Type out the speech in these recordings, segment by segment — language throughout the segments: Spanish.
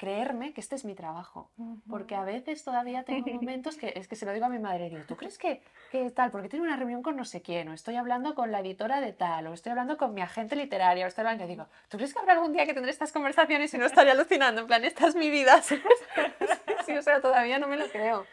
creerme que este es mi trabajo, porque a veces todavía tengo momentos que es que se lo digo a mi madre, digo, ¿tú crees que, que tal? Porque tengo una reunión con no sé quién, o estoy hablando con la editora de tal, o estoy hablando con mi agente literaria, o estoy hablando, y digo, ¿tú crees que habrá algún día que tendré estas conversaciones y no estaré alucinando? En plan, esta es mi vida. sí, o sea, todavía no me lo creo.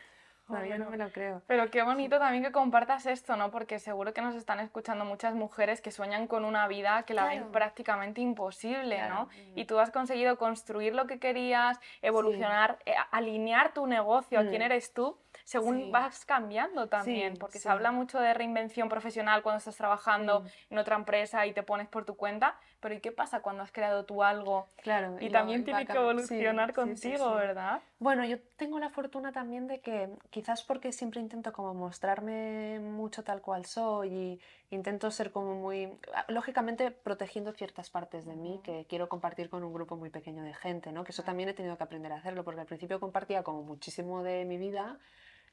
Todavía no, no me lo creo. Pero qué bonito también que compartas esto, ¿no? Porque seguro que nos están escuchando muchas mujeres que sueñan con una vida que la ven prácticamente imposible, ¿no? Y tú has conseguido construir lo que querías, evolucionar, eh, alinear tu negocio, a quién mm. eres tú, según vas cambiando también. porque se habla mucho de reinvención profesional cuando estás trabajando en otra empresa y te pones por tu cuenta, pero ¿y qué pasa cuando has creado tú algo? Claro. Y, también tiene que evolucionar contigo, ¿verdad? Bueno, yo tengo la fortuna también de que quizás porque siempre intento como mostrarme mucho tal cual soy y intento ser como muy, ah, lógicamente protegiendo ciertas partes de mí que quiero compartir con un grupo muy pequeño de gente, ¿no? Que eso también he tenido que aprender a hacerlo porque al principio compartía como muchísimo de mi vida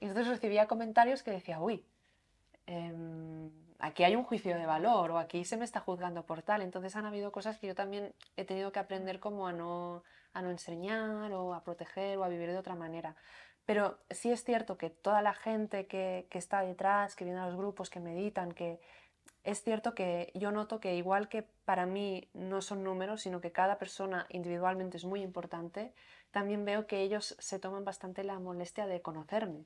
y entonces recibía comentarios que decía, uy, em, aquí hay un juicio de valor o aquí se me está juzgando por tal. Entonces han habido cosas que yo también he tenido que aprender como a no, a no enseñar o a proteger o a vivir de otra manera. Pero sí es cierto que toda la gente que, está detrás, que viene a los grupos, que meditan, que es cierto que yo noto que igual que para mí no son números, sino que cada persona individualmente es muy importante, también veo que ellos se toman bastante la molestia de conocerme.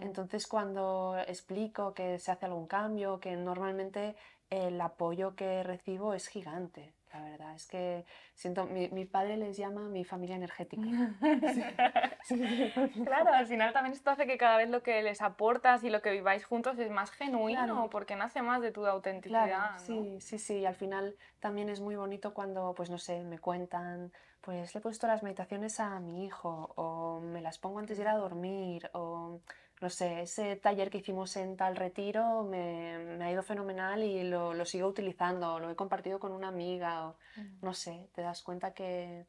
Entonces cuando explico que se hace algún cambio, que normalmente el apoyo que recibo es gigante. La verdad es que siento, mi, padre les llama mi familia energética. claro, al final también esto hace que cada vez lo que les aportas y lo que viváis juntos es más genuino, porque nace más de tu autenticidad. sí sí, sí, sí. Al final también es muy bonito cuando, pues no sé, me cuentan pues le he puesto las meditaciones a mi hijo o me las pongo antes de ir a dormir o no sé, ese taller que hicimos en tal retiro me, ha ido fenomenal y lo, sigo utilizando, lo he compartido con una amiga o mm. no sé, te das cuenta que,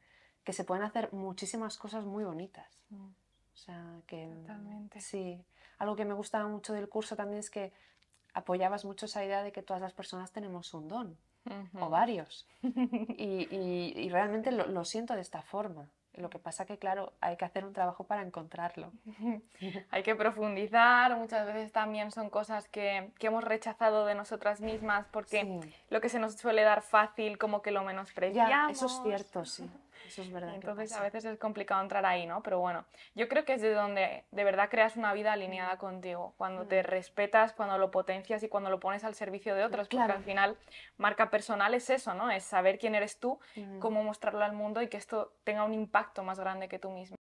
se pueden hacer muchísimas cosas muy bonitas. Mm. O sea, que... Totalmente. Sí. Algo que me gustaba mucho del curso también es que apoyabas mucho esa idea de que todas las personas tenemos un don o varios. Y, y, realmente lo, siento de esta forma. Lo que pasa que, claro, hay que hacer un trabajo para encontrarlo. hay que profundizar, muchas veces también son cosas que, hemos rechazado de nosotras mismas porque lo que se nos suele dar fácil como que lo menospreciamos. eso es cierto, sí. Eso es verdad. Entonces a veces es complicado entrar ahí, ¿no? Pero bueno, yo creo que es de donde de verdad creas una vida alineada mm. contigo, cuando te mm. respetas, cuando lo potencias y cuando lo pones al servicio de otros, porque al final marca personal es eso, ¿no? Es saber quién eres tú, mm. cómo mostrarlo al mundo y que esto tenga un impacto más grande que tú mismo.